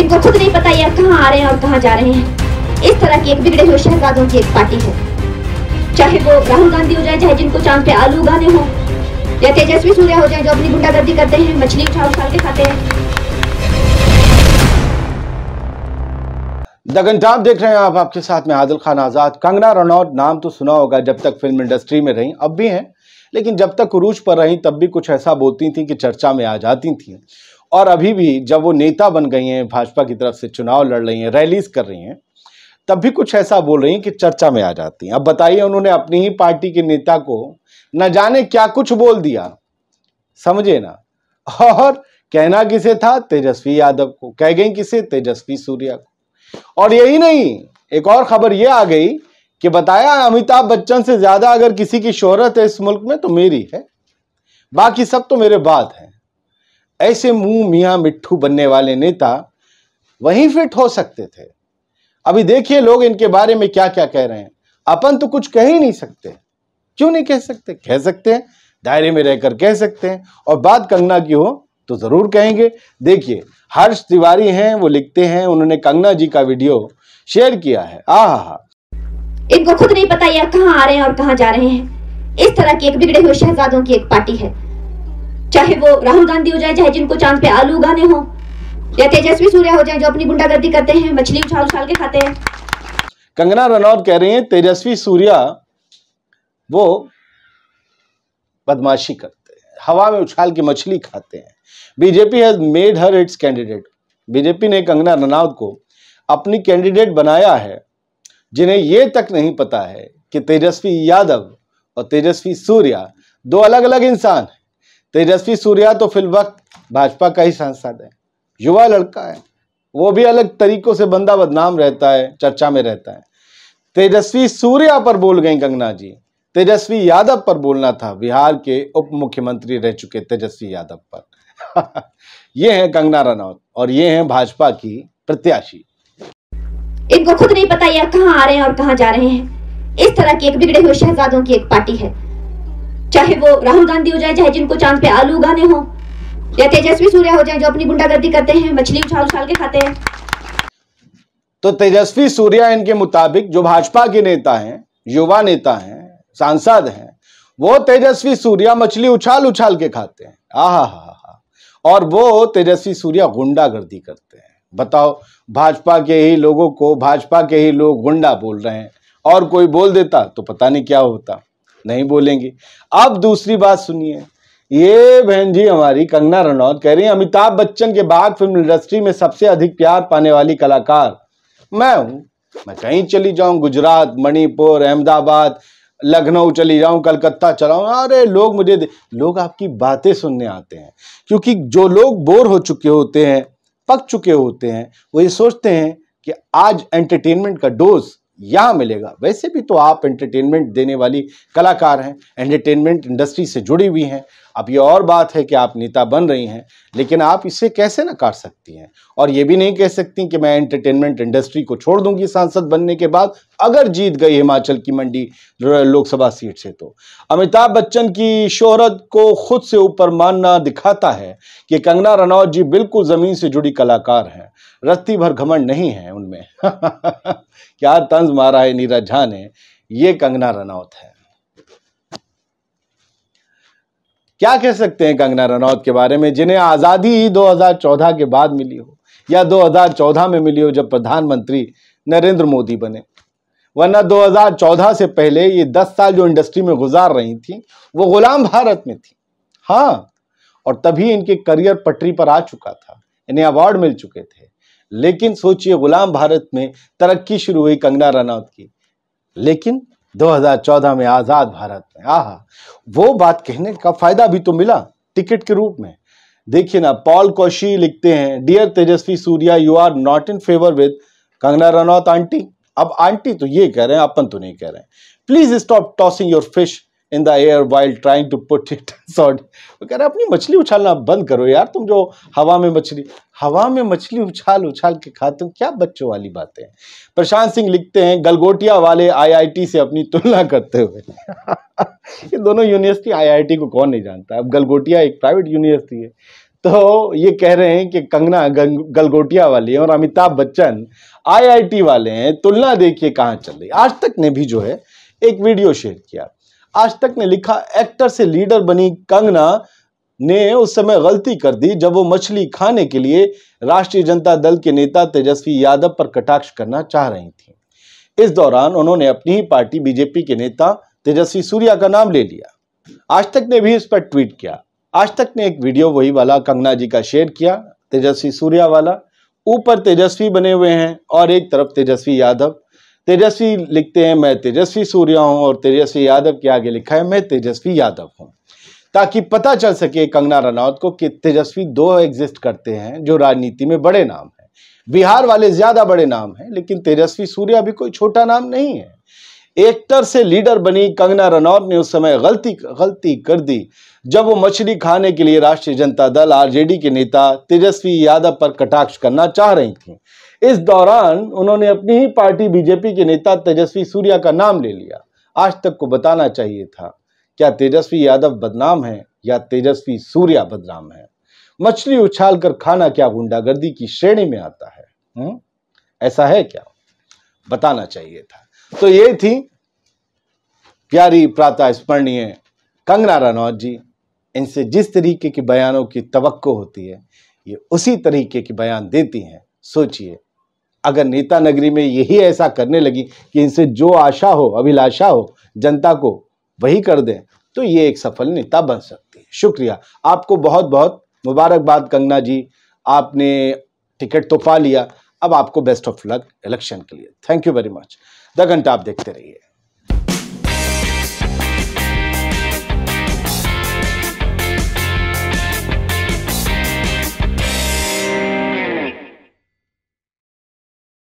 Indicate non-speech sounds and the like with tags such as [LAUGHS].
इनको खुद नहीं पता यह कहाँ आ रहे हैं और कहाँ जा रहे हैं इस तरह की एक बिगड़े हुए शहजादों की एक पार्टी है चाहे वो राहुल गांधी हो जाए चाहे जिनको चांद पे आलू उगाने हो या तेजस्वी सूर्या हो जाए जो अपनी गुंडागर्दी करते हैं मछली उछाल उछाल के खाते हैं दगन टाप देख रहे हैं आप आपके साथ में आदिल खान आज़ाद कंगना रनौत नाम तो सुना होगा जब तक फिल्म इंडस्ट्री में रहीं अब भी हैं लेकिन जब तक उरूज पर रहीं तब भी कुछ ऐसा बोलती थी कि चर्चा में आ जाती थी और अभी भी जब वो नेता बन गई हैं भाजपा की तरफ से चुनाव लड़ रही हैं रैलीज कर रही हैं तब भी कुछ ऐसा बोल रही हैं कि चर्चा में आ जाती हैं अब बताइए उन्होंने अपनी ही पार्टी के नेता को न जाने क्या कुछ बोल दिया समझे ना और कहना किसे था तेजस्वी यादव को कह गई किसे तेजस्वी सूर्या को और यही नहीं एक और खबर ये आ गई कि बताया अमिताभ बच्चन से ज्यादा अगर किसी की शोहरत है इस मुल्क में तो मेरी है बाकी सब तो मेरे बाद हैं ऐसे मुंह मियां मिट्ठू बनने वाले नेता वहीं फिट हो सकते थे अभी देखिए लोग इनके बारे में क्या क्या कह रहे हैं अपन तो कुछ कह ही नहीं सकते क्यों नहीं कह सकते कह सकते हैं दायरे में रहकर कह सकते हैं और बात कंगना की हो तो ज़रूर कहेंगे देखिए हर्ष तिवारी हैं वो लिखते हैं उन्होंने कंगना जी का वीडियो शेयर किया है आहा इनको खुद नहीं पता यह कहाँ आ रहे हैं और कहाँ जा रहे हैं इस तरह की एक बिगड़े हुए शहजादों की एक पार्टी है चाहे वो राहुल गांधी हो जाए चाहे जिनको चांद पे आलू उगाने हो या तेजस्वी सूर्य हो जाए जो अपनी गुंडागर्दी करते हैं मछली उछाल उछाल के खाते हैं कंगना रनौत कह रहे हैं तेजस्वी सूर्या वो बदमाशी करते हैं हवा में उछाल के मछली खाते हैं BJP has made her its candidate BJP ने कंगना रनौत को अपनी कैंडिडेट बनाया है जिन्हें ये तक नहीं पता है कि तेजस्वी यादव और तेजस्वी सूर्या दो अलग अलग इंसान हैं तेजस्वी सूर्या तो फिल वक्त भाजपा का ही सांसद है युवा लड़का है वो भी अलग तरीकों से बंदा बदनाम रहता है चर्चा में रहता है तेजस्वी सूर्या पर बोल गई कंगना जी तेजस्वी यादव पर बोलना था बिहार के उप मुख्यमंत्री रह चुके तेजस्वी यादव पर [LAUGHS] ये हैं कंगना रनौत और ये हैं भाजपा की प्रत्याशी इनको खुद नहीं पता यह कहाँ आ रहे हैं और कहाँ जा रहे हैं इस तरह की एक बिगड़े हुए शहजादों की एक पार्टी है चाहे वो राहुल गांधी हो जाए चाहे जिनको चांद पे आलू उगाने हो या तेजस्वी सूर्या हो जाए जो अपनी गुंडागर्दी करते हैं मछली उछाल उछाल के खाते हैं तो तेजस्वी सूर्या इनके मुताबिक जो भाजपा के नेता हैं युवा नेता हैं सांसद हैं वो तेजस्वी सूर्या मछली उछाल उछाल के खाते हैं आहा हा हा और वो तेजस्वी सूर्या गुंडागर्दी करते हैं बताओ भाजपा के ही लोगों को भाजपा के ही लोग गुंडा बोल रहे हैं और कोई बोल देता तो पता नहीं क्या होता नहीं बोलेंगे अब दूसरी बात सुनिए ये बहन जी हमारी कंगना रनौत कह रही है अमिताभ बच्चन के बाद फिल्म इंडस्ट्री में सबसे अधिक प्यार पाने वाली कलाकार मैं हूं मैं कहीं चली जाऊं गुजरात मणिपुर अहमदाबाद लखनऊ चली जाऊं कलकत्ता चलाऊं अरे लोग मुझे लोग आपकी बातें सुनने आते हैं क्योंकि जो लोग बोर हो चुके होते हैं पक चुके होते हैं वो ये सोचते हैं कि आज एंटरटेनमेंट का डोज यहाँ मिलेगा वैसे भी तो आप एंटरटेनमेंट देने वाली कलाकार हैं एंटरटेनमेंट इंडस्ट्री से जुड़ी हुई हैं अब ये और बात है कि आप नेता बन रही हैं लेकिन आप इसे कैसे नकार सकती हैं और ये भी नहीं कह सकती कि मैं एंटरटेनमेंट इंडस्ट्री को छोड़ दूंगी सांसद बनने के बाद अगर जीत गई हिमाचल की मंडी लोकसभा सीट से तो अमिताभ बच्चन की शोहरत को खुद से ऊपर मानना दिखाता है कि कंगना रनौत जी बिल्कुल ज़मीन से जुड़ी कलाकार हैं रत्ती भर घमंड नहीं है उनमें [LAUGHS] क्या तंज मारा है नीरज झा ने ये कंगना रनौत है क्या कह सकते हैं कंगना रनौत के बारे में जिन्हें आज़ादी 2014 के बाद मिली हो या 2014 में मिली हो जब प्रधानमंत्री नरेंद्र मोदी बने वरना 2014 से पहले ये 10 साल जो इंडस्ट्री में गुजार रही थी वो गुलाम भारत में थी हाँ और तभी इनके करियर पटरी पर आ चुका था इन्हें अवार्ड मिल चुके थे लेकिन सोचिए गुलाम भारत में तरक्की शुरू हुई कंगना रनौत की लेकिन 2014 में आज़ाद भारत में आह वो बात कहने का फायदा भी तो मिला टिकट के रूप में देखिए ना पॉल कौशी लिखते हैं dear Tejasvi Surya you are not in favour with Kangana Ranaut aunty अब आंटी तो ये कह रहे हैं अपन तो नहीं कह रहे हैं please stop tossing your fish in the air while trying to put it sort वो कह रहे अपनी मछली उछालना बंद करो यार तुम जो हवा में मछली हवा में मछली उछाल उछाल के खाते हो क्या बच्चों वाली बातें हैं प्रशांत सिंह लिखते हैं गलगोटिया वाले आईआईटी से अपनी तुलना करते हुए [LAUGHS] ये दोनों यूनिवर्सिटी आईआईटी को कौन नहीं जानता अब गलगोटिया एक प्राइवेट यूनिवर्सिटी है तो ये कह रहे हैं कि कंगना गलगोटिया वाली है और अमिताभ बच्चन आईआईटी वाले हैं तुलना देखिए कहां चल रही आज तक ने भी जो है एक वीडियो शेयर किया आज तक ने लिखा एक्टर से लीडर बनी कंगना ने उस समय गलती कर दी जब वो मछली खाने के लिए राष्ट्रीय जनता दल के नेता तेजस्वी यादव पर कटाक्ष करना चाह रही थी इस दौरान उन्होंने अपनी ही पार्टी बीजेपी के नेता तेजस्वी सूर्या का नाम ले लिया आज तक ने भी इस पर ट्वीट किया आज तक ने एक वीडियो वही वाला कंगना जी का शेयर किया तेजस्वी सूर्या वाला ऊपर तेजस्वी बने हुए हैं और एक तरफ तेजस्वी यादव तेजस्वी लिखते हैं मैं तेजस्वी सूर्या हूँ और तेजस्वी यादव के आगे लिखा है मैं तेजस्वी यादव हूँ ताकि पता चल सके कंगना रनौत को कि तेजस्वी दो एग्जिस्ट करते हैं जो राजनीति में बड़े नाम हैं बिहार वाले ज़्यादा बड़े नाम हैं लेकिन तेजस्वी सूर्या भी कोई छोटा नाम नहीं है एक्टर से लीडर बनी कंगना रनौत ने उस समय गलती गलती कर दी जब वो मछली खाने के लिए राष्ट्रीय जनता दल आरजेडी के नेता तेजस्वी यादव पर कटाक्ष करना चाह रही थी इस दौरान उन्होंने अपनी ही पार्टी बीजेपी के नेता तेजस्वी सूर्या का नाम ले लिया आज तक को बताना चाहिए था क्या तेजस्वी यादव बदनाम है या तेजस्वी सूर्या बदनाम है मछली उछाल कर खाना क्या गुंडागर्दी की श्रेणी में आता है हुँ? हम्म? ऐसा है क्या बताना चाहिए था तो ये थी प्यारी प्रातः स्मरणीय कंगना रनौत जी इनसे जिस तरीके के बयानों की तवक्को होती है ये उसी तरीके की बयान देती हैं सोचिए अगर नेता नगरी में यही ऐसा करने लगी कि इनसे जो आशा हो अभिलाषा हो जनता को वही कर दें तो ये एक सफल नेता बन सकती है शुक्रिया आपको बहुत बहुत मुबारकबाद कंगना जी आपने टिकट तो पा लिया अब आपको बेस्ट ऑफ लक इलेक्शन के लिए thank you very much the घंटा आप देखते रहिए